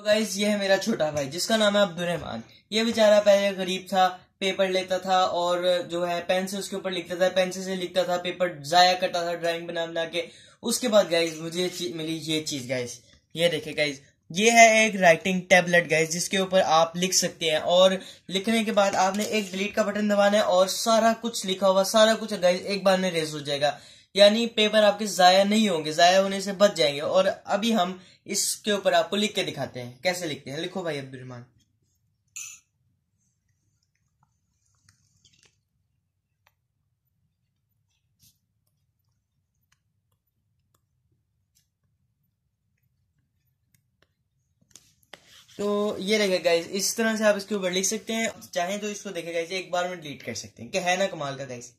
तो गाइज ये है मेरा छोटा भाई जिसका नाम है अब्दुल रहमान ये बेचारा पहले गरीब था पेपर लेता था और जो है पेन से उसके ऊपर लिखता था पेन से लिखता था पेपर जाया करता था ड्राइंग बना बना के उसके बाद गाइज मुझे मिली ये चीज गाइज ये देखे गाइज ये है एक राइटिंग टैबलेट गाइज जिसके ऊपर आप लिख सकते हैं और लिखने के बाद आपने एक डिलीट का बटन दबाना है और सारा कुछ लिखा हुआ सारा कुछ गाइज एक बार में रेज हो जाएगा यानी पेपर आपके ज़ाया नहीं होंगे ज़ाया होने से बच जाएंगे और अभी हम इसके ऊपर आपको लिख के दिखाते हैं कैसे लिखते हैं लिखो भाई अब्दुलरहमान तो ये रहेगा गाइज इस तरह से आप इसके ऊपर लिख सकते हैं चाहे तो इसको देखेगा एक बार में डिलीट कर सकते हैं कि है ना कमाल का गाइज